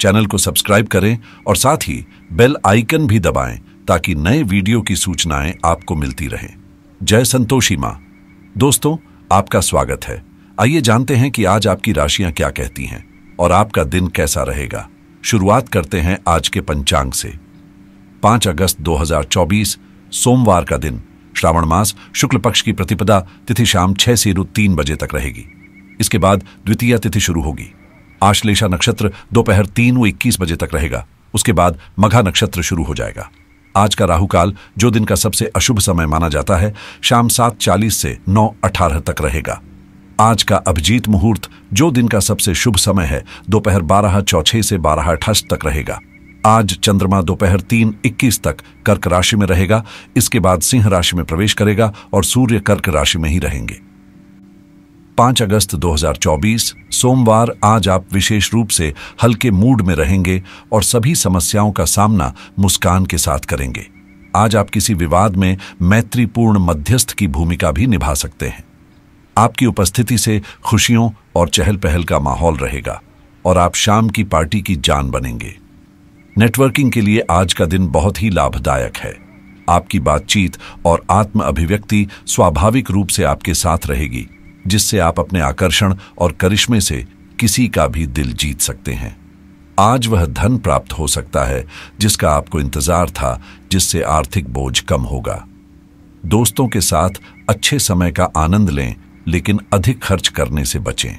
channel को subscribe करें और साथ ही बेल आइकन भी दबाएं ताकि नए वीडियो की सूचनाएं आपको मिलती रहें जय संतोषी माँ दोस्तों आपका स्वागत है आइए जानते हैं कि आज आपकी राशियां क्या कहती हैं और आपका दिन कैसा रहेगा शुरुआत करते हैं आज के पंचांग से पांच अगस्त 2024 सोमवार का दिन श्रावण मास शुक्ल पक्ष की प्रतिपदा तिथि शाम छह से रू तीन बजे तक रहेगी इसके बाद द्वितीय तिथि शुरू होगी आश्लेषा नक्षत्र दोपहर तीन व इक्कीस बजे तक रहेगा उसके बाद मघा नक्षत्र शुरू हो जाएगा आज का राहु काल जो दिन का सबसे अशुभ समय माना जाता है शाम सात चालीस से नौ अठारह तक रहेगा आज का अभिजीत मुहूर्त जो दिन का सबसे शुभ समय है दोपहर बारह चौछे से बारह अठाईस तक रहेगा आज चंद्रमा दोपहर तीन इक्कीस तक कर्क राशि में रहेगा इसके बाद सिंह राशि में प्रवेश करेगा और सूर्य कर्क राशि में ही रहेंगे 5 अगस्त 2024 सोमवार आज आप विशेष रूप से हल्के मूड में रहेंगे और सभी समस्याओं का सामना मुस्कान के साथ करेंगे आज आप किसी विवाद में मैत्रीपूर्ण मध्यस्थ की भूमिका भी निभा सकते हैं आपकी उपस्थिति से खुशियों और चहल पहल का माहौल रहेगा और आप शाम की पार्टी की जान बनेंगे नेटवर्किंग के लिए आज का दिन बहुत ही लाभदायक है आपकी बातचीत और आत्म अभिव्यक्ति स्वाभाविक रूप से आपके साथ रहेगी जिससे आप अपने आकर्षण और करिश्मे से किसी का भी दिल जीत सकते हैं आज वह धन प्राप्त हो सकता है जिसका आपको इंतजार था जिससे आर्थिक बोझ कम होगा दोस्तों के साथ अच्छे समय का आनंद लें लेकिन अधिक खर्च करने से बचें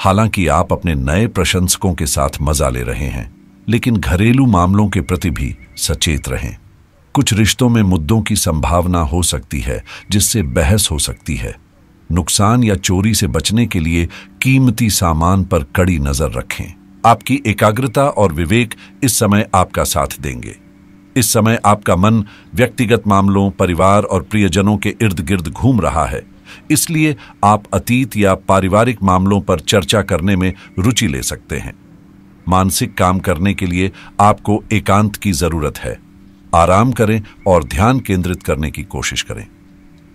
हालांकि आप अपने नए प्रशंसकों के साथ मजा ले रहे हैं लेकिन घरेलू मामलों के प्रति भी सचेत रहें कुछ रिश्तों में मुद्दों की संभावना हो सकती है जिससे बहस हो सकती है नुकसान या चोरी से बचने के लिए कीमती सामान पर कड़ी नजर रखें आपकी एकाग्रता और विवेक इस समय आपका साथ देंगे इस समय आपका मन व्यक्तिगत मामलों परिवार और प्रियजनों के इर्द गिर्द घूम रहा है इसलिए आप अतीत या पारिवारिक मामलों पर चर्चा करने में रुचि ले सकते हैं मानसिक काम करने के लिए आपको एकांत की जरूरत है आराम करें और ध्यान केंद्रित करने की कोशिश करें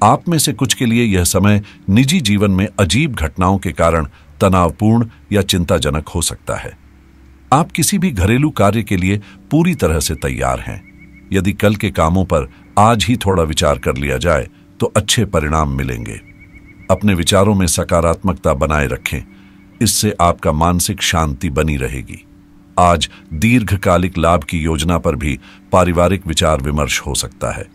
आप में से कुछ के लिए यह समय निजी जीवन में अजीब घटनाओं के कारण तनावपूर्ण या चिंताजनक हो सकता है आप किसी भी घरेलू कार्य के लिए पूरी तरह से तैयार हैं यदि कल के कामों पर आज ही थोड़ा विचार कर लिया जाए तो अच्छे परिणाम मिलेंगे अपने विचारों में सकारात्मकता बनाए रखें इससे आपका मानसिक शांति बनी रहेगी आज दीर्घकालिक लाभ की योजना पर भी पारिवारिक विचार विमर्श हो सकता है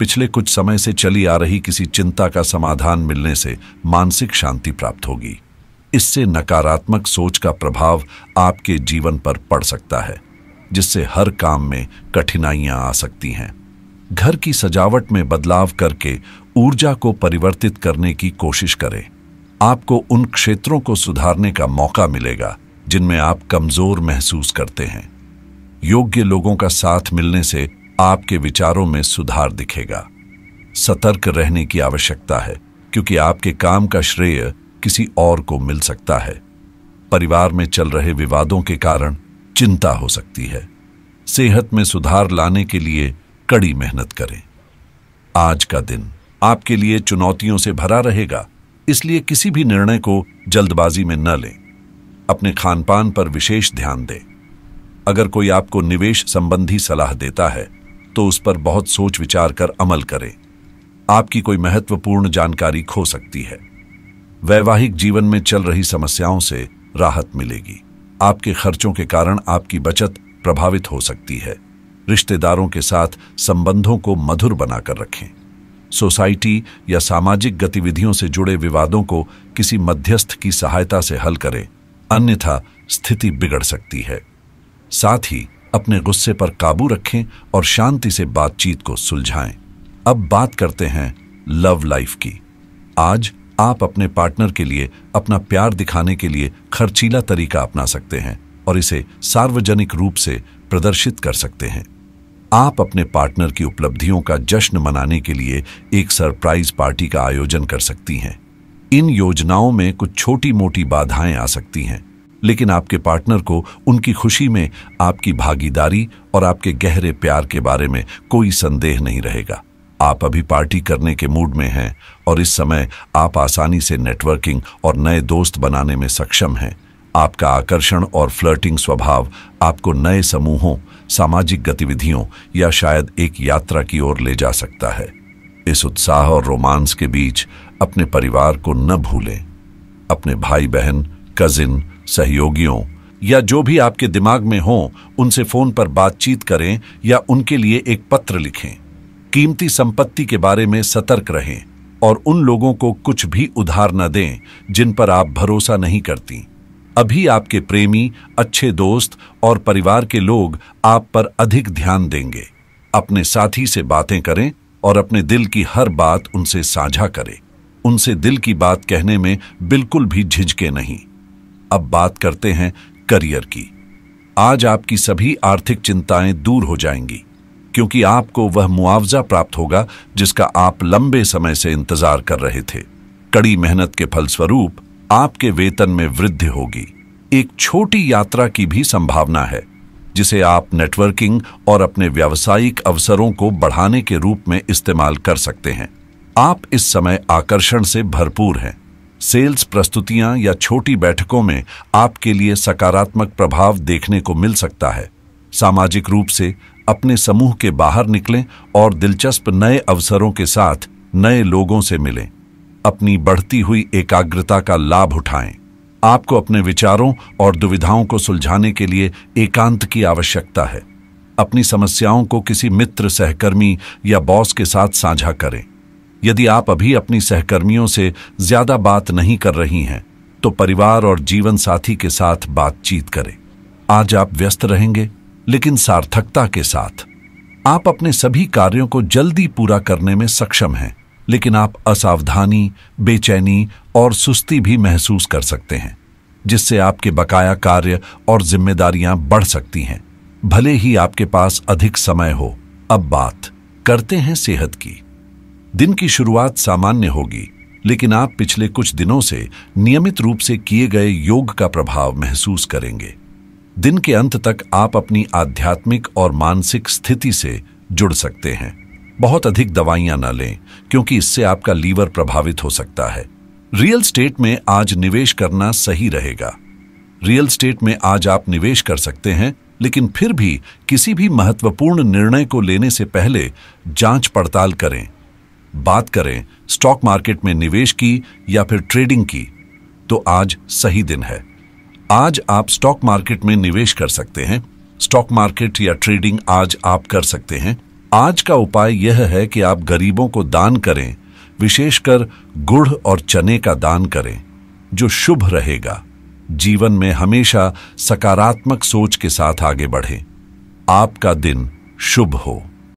पिछले कुछ समय से चली आ रही किसी चिंता का समाधान मिलने से मानसिक शांति प्राप्त होगी इससे नकारात्मक सोच का प्रभाव आपके जीवन पर पड़ सकता है जिससे हर काम में कठिनाइयां आ सकती हैं घर की सजावट में बदलाव करके ऊर्जा को परिवर्तित करने की कोशिश करें आपको उन क्षेत्रों को सुधारने का मौका मिलेगा जिनमें आप कमजोर महसूस करते हैं योग्य लोगों का साथ मिलने से आपके विचारों में सुधार दिखेगा सतर्क रहने की आवश्यकता है क्योंकि आपके काम का श्रेय किसी और को मिल सकता है परिवार में चल रहे विवादों के कारण चिंता हो सकती है सेहत में सुधार लाने के लिए कड़ी मेहनत करें आज का दिन आपके लिए चुनौतियों से भरा रहेगा इसलिए किसी भी निर्णय को जल्दबाजी में न लें अपने खानपान पर विशेष ध्यान दें अगर कोई आपको निवेश संबंधी सलाह देता है तो उस पर बहुत सोच विचार कर अमल करें आपकी कोई महत्वपूर्ण जानकारी खो सकती है वैवाहिक जीवन में चल रही समस्याओं से राहत मिलेगी आपके खर्चों के कारण आपकी बचत प्रभावित हो सकती है रिश्तेदारों के साथ संबंधों को मधुर बनाकर रखें सोसाइटी या सामाजिक गतिविधियों से जुड़े विवादों को किसी मध्यस्थ की सहायता से हल करें अन्यथा स्थिति बिगड़ सकती है साथ ही अपने गुस्से पर काबू रखें और शांति से बातचीत को सुलझाएं अब बात करते हैं लव लाइफ की आज आप अपने पार्टनर के लिए अपना प्यार दिखाने के लिए खर्चीला तरीका अपना सकते हैं और इसे सार्वजनिक रूप से प्रदर्शित कर सकते हैं आप अपने पार्टनर की उपलब्धियों का जश्न मनाने के लिए एक सरप्राइज पार्टी का आयोजन कर सकती हैं इन योजनाओं में कुछ छोटी मोटी बाधाएं आ सकती हैं लेकिन आपके पार्टनर को उनकी खुशी में आपकी भागीदारी और आपके गहरे प्यार के बारे में कोई संदेह नहीं रहेगा आप अभी पार्टी करने के मूड में हैं और इस समय आप आसानी से नेटवर्किंग और नए दोस्त बनाने में सक्षम हैं आपका आकर्षण और फ्लर्टिंग स्वभाव आपको नए समूहों सामाजिक गतिविधियों या शायद एक यात्रा की ओर ले जा सकता है इस उत्साह और रोमांस के बीच अपने परिवार को न भूलें अपने भाई बहन कजिन सहयोगियों या जो भी आपके दिमाग में हों उनसे फोन पर बातचीत करें या उनके लिए एक पत्र लिखें कीमती संपत्ति के बारे में सतर्क रहें और उन लोगों को कुछ भी उधार न दें जिन पर आप भरोसा नहीं करती अभी आपके प्रेमी अच्छे दोस्त और परिवार के लोग आप पर अधिक ध्यान देंगे अपने साथी से बातें करें और अपने दिल की हर बात उनसे साझा करें उनसे दिल की बात कहने में बिल्कुल भी झिझके नहीं अब बात करते हैं करियर की आज आपकी सभी आर्थिक चिंताएं दूर हो जाएंगी क्योंकि आपको वह मुआवजा प्राप्त होगा जिसका आप लंबे समय से इंतजार कर रहे थे कड़ी मेहनत के फलस्वरूप आपके वेतन में वृद्धि होगी एक छोटी यात्रा की भी संभावना है जिसे आप नेटवर्किंग और अपने व्यावसायिक अवसरों को बढ़ाने के रूप में इस्तेमाल कर सकते हैं आप इस समय आकर्षण से भरपूर हैं सेल्स प्रस्तुतियां या छोटी बैठकों में आपके लिए सकारात्मक प्रभाव देखने को मिल सकता है सामाजिक रूप से अपने समूह के बाहर निकलें और दिलचस्प नए अवसरों के साथ नए लोगों से मिलें अपनी बढ़ती हुई एकाग्रता का लाभ उठाएं आपको अपने विचारों और दुविधाओं को सुलझाने के लिए एकांत की आवश्यकता है अपनी समस्याओं को किसी मित्र सहकर्मी या बॉस के साथ साझा करें यदि आप अभी अपनी सहकर्मियों से ज्यादा बात नहीं कर रही हैं तो परिवार और जीवन साथी के साथ बातचीत करें आज आप व्यस्त रहेंगे लेकिन सार्थकता के साथ आप अपने सभी कार्यों को जल्दी पूरा करने में सक्षम हैं लेकिन आप असावधानी बेचैनी और सुस्ती भी महसूस कर सकते हैं जिससे आपके बकाया कार्य और जिम्मेदारियां बढ़ सकती हैं भले ही आपके पास अधिक समय हो अब बात करते हैं सेहत की दिन की शुरुआत सामान्य होगी लेकिन आप पिछले कुछ दिनों से नियमित रूप से किए गए योग का प्रभाव महसूस करेंगे दिन के अंत तक आप अपनी आध्यात्मिक और मानसिक स्थिति से जुड़ सकते हैं बहुत अधिक दवाइयां न लें क्योंकि इससे आपका लीवर प्रभावित हो सकता है रियल स्टेट में आज निवेश करना सही रहेगा रियल स्टेट में आज आप निवेश कर सकते हैं लेकिन फिर भी किसी भी महत्वपूर्ण निर्णय को लेने से पहले जांच पड़ताल करें बात करें स्टॉक मार्केट में निवेश की या फिर ट्रेडिंग की तो आज सही दिन है आज आप स्टॉक मार्केट में निवेश कर सकते हैं स्टॉक मार्केट या ट्रेडिंग आज आप कर सकते हैं आज का उपाय यह है कि आप गरीबों को दान करें विशेषकर गुड़ और चने का दान करें जो शुभ रहेगा जीवन में हमेशा सकारात्मक सोच के साथ आगे बढ़ें आपका दिन शुभ हो